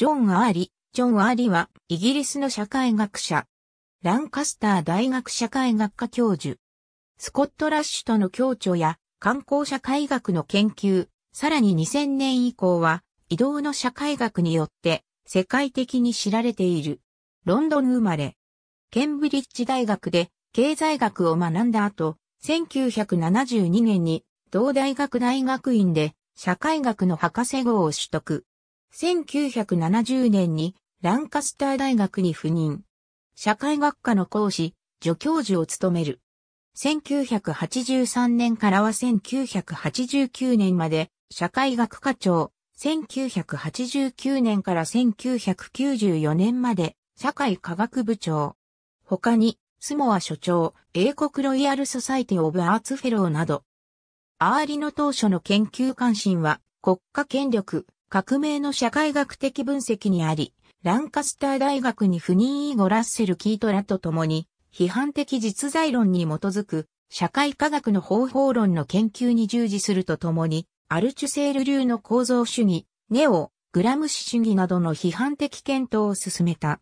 ジョン・アーリ。ジョン・アーリは、イギリスの社会学者。ランカスター大学社会学科教授。スコット・ラッシュとの共著や、観光社会学の研究、さらに2000年以降は、移動の社会学によって、世界的に知られている。ロンドン生まれ。ケンブリッジ大学で、経済学を学んだ後、1972年に、同大学大学院で、社会学の博士号を取得。1970年にランカスター大学に赴任。社会学科の講師、助教授を務める。1983年からは1989年まで社会学科長、1989年から1994年まで社会科学部長。他に、スモア所長、英国ロイヤルソサイティオブアーツフェローなど。アーリの当初の研究関心は国家権力、革命の社会学的分析にあり、ランカスター大学に赴任以後ラッセル・キートラと共に、批判的実在論に基づく、社会科学の方法論の研究に従事するとともに、アルチュセール流の構造主義、ネオ、グラムシ主義などの批判的検討を進めた。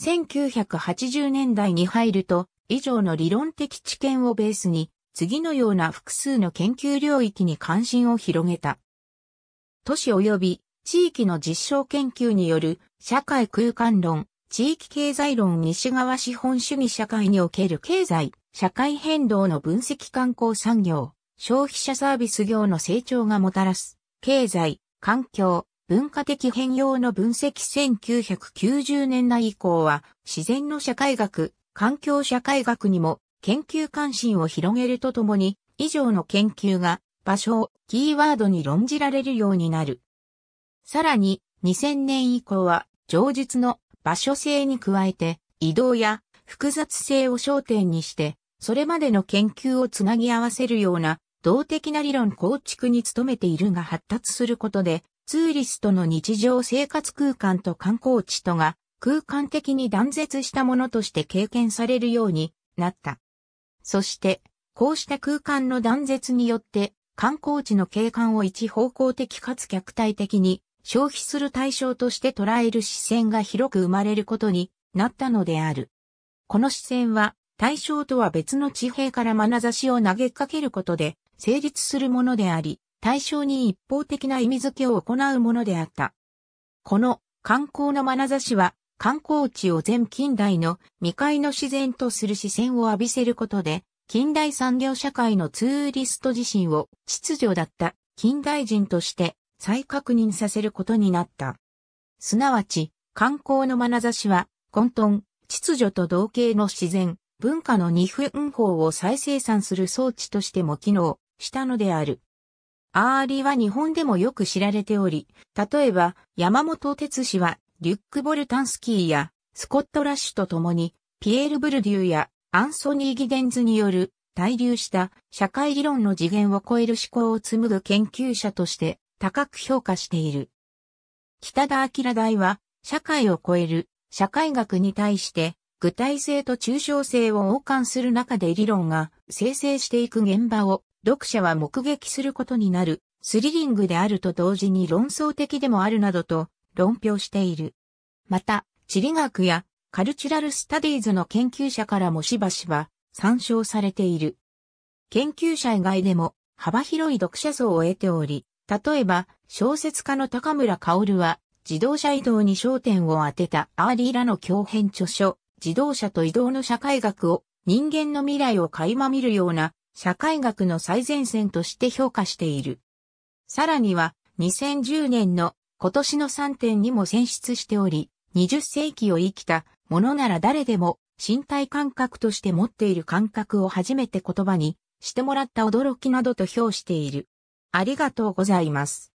1980年代に入ると、以上の理論的知見をベースに、次のような複数の研究領域に関心を広げた。都市及び地域の実証研究による社会空間論、地域経済論西側資本主義社会における経済、社会変動の分析観光産業、消費者サービス業の成長がもたらす、経済、環境、文化的変容の分析1990年代以降は、自然の社会学、環境社会学にも研究関心を広げるとともに、以上の研究が場所をキーワードに論じられるようになる。さらに、2000年以降は、上述の場所性に加えて、移動や複雑性を焦点にして、それまでの研究をつなぎ合わせるような動的な理論構築に努めているが発達することで、ツーリストの日常生活空間と観光地とが空間的に断絶したものとして経験されるようになった。そして、こうした空間の断絶によって観光地の景観を一方向的かつ客体的に消費する対象として捉える視線が広く生まれることになったのである。この視線は対象とは別の地平から眼差しを投げかけることで成立するものであり、対象に一方的な意味付けを行うものであった。この観光の眼差しは観光地を全近代の未開の自然とする視線を浴びせることで近代産業社会のツーリスト自身を秩序だった近代人として再確認させることになった。すなわち、観光の眼差しは混沌、秩序と同型の自然、文化の二分法を再生産する装置としても機能したのである。アーリは日本でもよく知られており、例えば山本哲氏はリュック・ボルタンスキーやスコット・ラッシュと共にピエール・ブルデューやアンソニー・ギデンズによる対流した社会理論の次元を超える思考を紡ぐ研究者として高く評価している。北田明大は社会を超える社会学に対して具体性と抽象性を謳感する中で理論が生成していく現場を読者は目撃することになるスリリングであると同時に論争的でもあるなどと論評している。また、地理学やカルチュラルスタディーズの研究者からもしばしば参照されている。研究者以外でも幅広い読者層を得ており、例えば小説家の高村薫は自動車移動に焦点を当てたアーリーらの共編著書、自動車と移動の社会学を人間の未来を垣間見るような社会学の最前線として評価している。さらには2010年の今年の3点にも選出しており、20世紀を生きたものなら誰でも身体感覚として持っている感覚を初めて言葉にしてもらった驚きなどと評している。ありがとうございます。